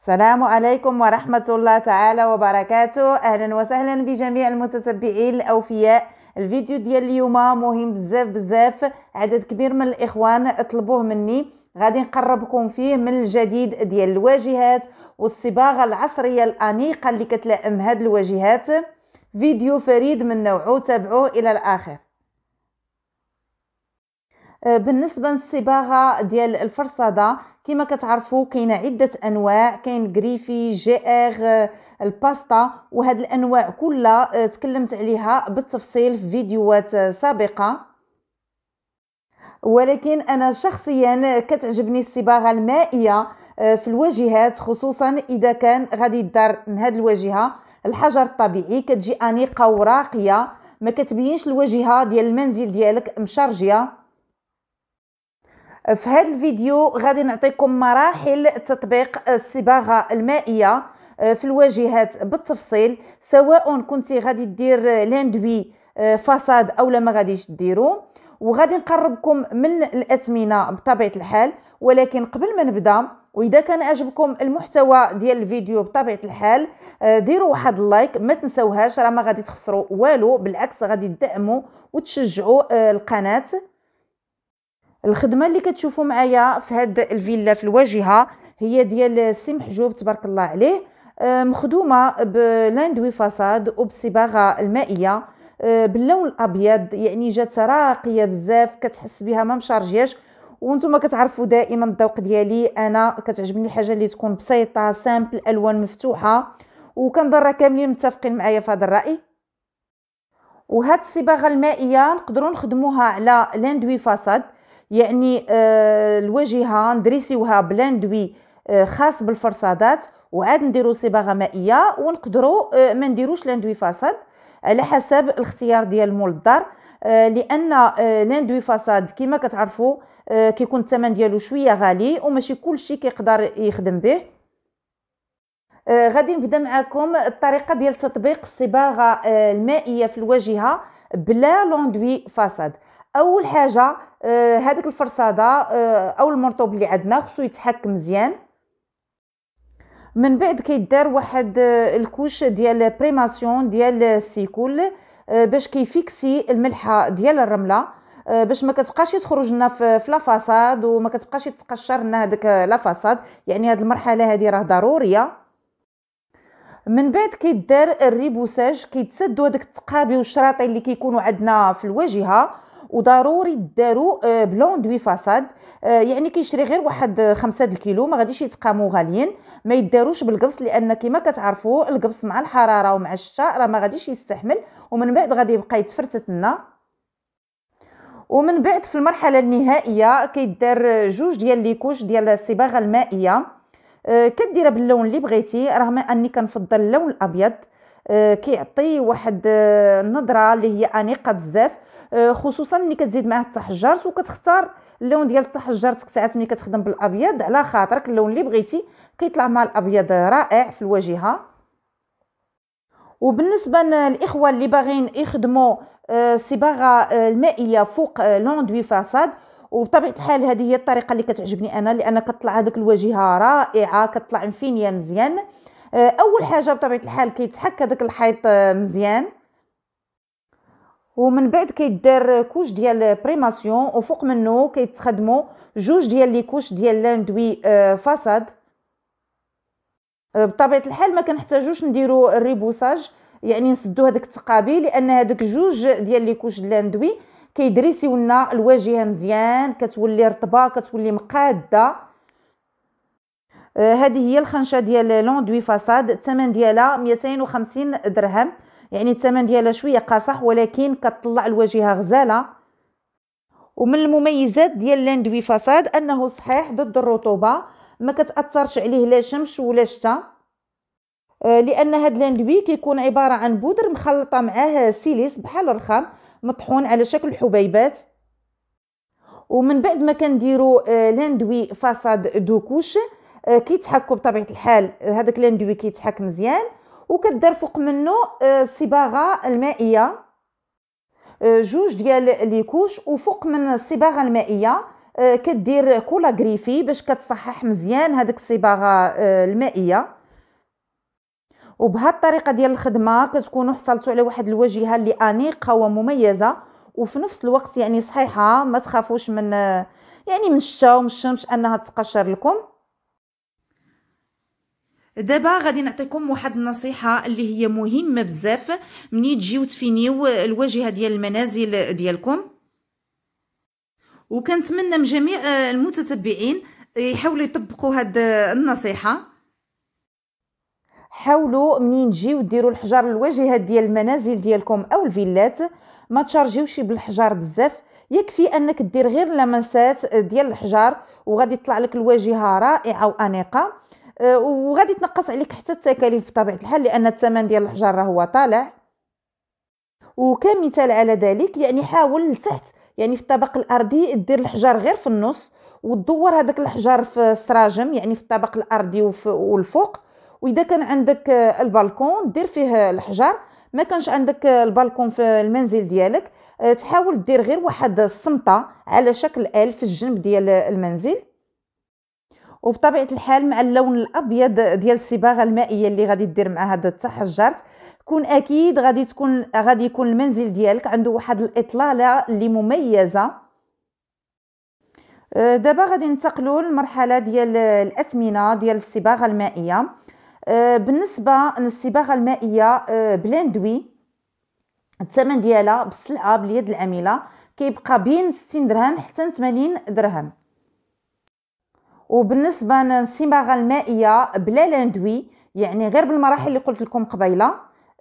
السلام عليكم ورحمة الله تعالى وبركاته أهلا وسهلا بجميع المتتبعين الأوفياء الفيديو ديال اليوم مهم بزاف بزاف عدد كبير من الإخوان طلبوه مني غادي نقربكم فيه من الجديد ديال الواجهات والصباغة العصرية الأنيقة اللي كتلائم هاد الواجهات فيديو فريد من نوعه تابعوه إلى الآخر آه، بالنسبه للصباغه ديال الفرصده كما كتعرفوا كاين عده انواع كاين غريفي جي اغ آه، الباستا وهذه الانواع كلها آه، تكلمت عليها بالتفصيل في فيديوهات سابقه ولكن انا شخصيا كتعجبني الصباغه المائيه في الواجهات خصوصا اذا كان غادي يدار من هاد الواجهه الحجر الطبيعي كتجي انيقه وراقيه ما كتبينش الواجهه ديال المنزل ديالك مشرجيه في هذا الفيديو غادي نعطيكم مراحل تطبيق الصباغه المائيه آه، في الواجهات بالتفصيل سواء كنتي غادي دير لاندوي آه، فاساد اولا ما غاديش ديرو وغادي نقربكم من الاثمنه بطبيعه الحال ولكن قبل ما نبدا واذا كان عجبكم المحتوى ديال الفيديو بطبيعه الحال آه، ديروا واحد اللايك ما تنسوهاش راه ما غادي تخسروا والو بالعكس غادي تدعموا وتشجعوا القناه الخدمه اللي كتشوفوا معايا في هاد الفيلا في الواجهه هي ديال السي محجوب تبارك الله عليه آه، مخدومه بلاندوي فاساد وبصباغه المائيه آه، باللون الابيض يعني جات راقيه بزاف كتحس بها ما مشارجياش وانتم كتعرفوا دائما الذوق ديالي انا كتعجبني الحاجه اللي تكون بسيطه سامبل الوان مفتوحه وكنظن راه كاملين متفقين معايا في هذا الراي وهاد الصباغه المائيه نقدروا نخدموها على لاندوي فاساد يعني آه، الواجهه ندريسيوها بلاندوي آه، خاص بالفرصادات وعاد نديرو صباغه مائيه ونقدروا آه، ما نديروش لاندوي فاساد على حسب الاختيار ديال مول الدار لان لاندوي فاساد كما كتعرفوا كيكون الثمن ديالو شويه غالي وماشي كلشي كيقدر يخدم به غادي نبدا معكم الطريقه ديال تطبيق الصباغه المائيه في الواجهه بلا لوندوي فاساد اول حاجه آه، هذيك الفرصاده آه، او المرطوب اللي عندنا خصو يتحك مزيان من بعد كيدار واحد آه، الكوش ديال بريماسيون ديال السيكول باش كيفيكسي الملحه ديال الرمله باش ما كتبقاش تخرج لنا في لافاساد وما كتبقاش تقشر لنا هذيك لافاساد يعني هذه المرحله هذه راه ضروريه من بعد كيدار الريبوساج كيتسدوا هذاك التقابي والشراطي اللي كيكونوا عندنا في الواجهه وضروري داروا آه، بلون دوي فاساد آه، يعني كيشري غير واحد آه، خمسة الكيلو ما غاديش يتقاموا غاليين ما يداروش بالقبص لان كما كتعرفوا القبص مع الحراره ومع الشتاء راه ما غاديش يستحمل ومن بعد غادي يبقى يتفرتت لنا ومن بعد في المرحله النهائيه كيدار جوج ديال لي كوش ديال الصباغه المائيه كديرها باللون اللي بغيتي رغم اني كنفضل اللون الابيض كيعطي واحد النظره اللي هي انيقه بزاف آه، خصوصا ملي كتزيد معاه التحجرت وكتختار اللون ديال التحجرتك ساعات ملي كتخدم بالابيض على خاطرك اللون اللي بغيتي كيطلع مع الابيض رائع في الواجهه وبالنسبه للاخوه اللي باغيين يخدموا آه، صباغه آه، المائيه فوق لون دو فاساد وبطبيعه الحال هذه هي الطريقه اللي كتعجبني انا لان كتطلع هذيك الواجهه رائعه كتطلع مفينيه مزيان اول حاجه بطبيعه الحال كيتحك هذاك الحيط مزيان ومن بعد كيدار كوش ديال بريماسيون وفوق منه كيتخدموا جوج ديال لي كوش ديال لاندوي آه، فاساد آه، بطبيعه الحال ما كنحتاجوش نديرو الريبوساج يعني نسدو هذاك التقابي لان هذاك جوج ديال لي كوش لاندوي كيدريسيو لنا الواجهه مزيان كتولي رطبه كتولي مقاده آه، هذه هي الخنشه ديال لوندوي فاساد الثمن ديالها 250 درهم يعني الثمن ديالها شويه قاصح ولكن كتطلع الواجهه غزاله ومن المميزات ديال لاندوي فاساد انه صحيح ضد الرطوبه ما كتاثرش عليه لا شمس ولا شتاء آه، لان هاد لاندوي كيكون عباره عن بودر مخلطه معاه سيليس بحال الرخام مطحون على شكل حبيبات ومن بعد ما كنديروا آه، لاندوي فاساد دوكوش آه، كيتحكوا بطبيعه الحال هذاك لاندوي كيتحك مزيان وكدير فوق منه آه، الصباغه المائيه آه، جوج ديال لي كوش وفوق من الصباغه المائيه آه، كدير كولا غريفي باش كتصحح مزيان هذيك الصباغه المائيه وبهذه الطريقه ديال الخدمه كتكونوا حصلتوا على واحد الواجهه اللي انيقه ومميزه وفي نفس الوقت يعني صحيحه ما تخافوش من يعني من الشتا ومن الشمس انها تقشر لكم دابا غادي نعطيكم واحد النصيحه اللي هي مهمه بزاف ملي تجيو تفينيو الواجهه ديال المنازل ديالكم وكنتمنى من جميع المتتبعين يحاولوا يطبقوا هاد النصيحه حاولوا منين تجيو ديروا الحجر الواجهه ديال المنازل ديالكم او الفيلات ما تشارجيوش بالحجار بزاف يكفي انك دير غير لمسات ديال الحجار وغادي يطلع لك الواجهه رائعه وانيقه آه، وغادي تنقص عليك حتى التكاليف بطبيعه الحال لان الثمن ديال الحجر راه هو طالع وكمثال على ذلك يعني حاول لتحت يعني في الطبق الارضي دير الحجر غير في النص وتدور هذاك الحجر في سراجم يعني في الطبق الارضي والفوق واذا كان عندك آه، البالكون دير فيه الحجر ما كانش عندك آه، البالكون في المنزل ديالك تحاول دير غير واحد الصمته على شكل ال في الجنب ديال المنزل وبطبيعه الحال مع اللون الابيض ديال الصباغه المائيه اللي غادي دير مع هذا التحجرت كون اكيد غادي تكون غادي يكون المنزل ديالك عنده واحد الاطلاله اللي مميزه أه، دابا غادي ننتقلوا للمرحله ديال الاثمنه ديال الصباغه المائيه أه، بالنسبه للصباغه المائيه أه، بلاندوي الثمن ديالها بالسلعه باليد العامله كيبقى بين 60 درهم حتى 80 درهم وبالنسبه للصباغه المائيه بلا لندوي يعني غير بالمراحل اللي قلت لكم قبيله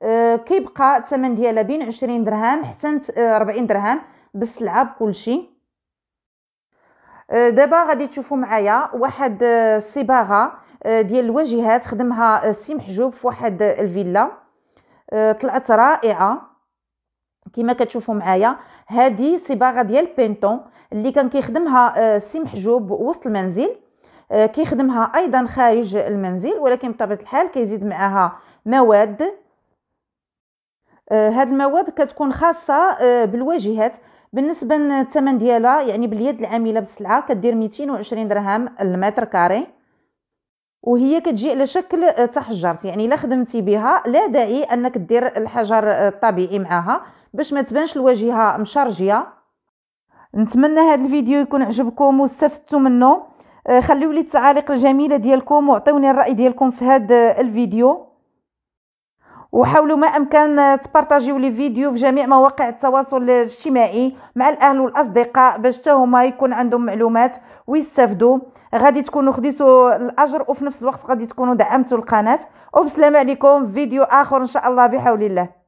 آه، كيبقى الثمن ديالها بين 20 درهم حتى 40 درهم بالسلعه بكلشي شيء آه، دابا غادي تشوفوا معايا واحد الصباغه آه، ديال الواجهات خدمها سي محجوب في واحد الفيلا طلعت رائعه كما كتشوفوا معايا هذه صباغه ديال بينتون اللي كان كيخدمها سي محجوب وسط المنزل آه، كيخدمها ايضا خارج المنزل ولكن بطبيعه الحال كيزيد معها مواد آه، هاد المواد كتكون خاصه آه، بالواجهات بالنسبه للثمن ديالها يعني باليد العامله بالسلعه كدير 220 درهم المتر كاري وهي كتجي على شكل تحجرت يعني الا خدمتي بها لا داعي انك دير الحجر الطبيعي معاها باش ما تبانش الواجهه مشرجيه نتمنى هذا الفيديو يكون عجبكم واستفدتوا منه آه، خليوا لي التعاليق الجميله ديالكم وعطيوني الراي ديالكم في هذا آه، الفيديو وحاولوا ما امكن آه، تبارطاجيو لي فيديو في جميع مواقع التواصل الاجتماعي مع الاهل والاصدقاء باش حتى هما يكون عندهم معلومات ويستافدوا غادي تكونوا خديتوا الاجر وفي نفس الوقت غادي تكونوا دعمتوا القناه وبسلام عليكم فيديو اخر ان شاء الله بحول الله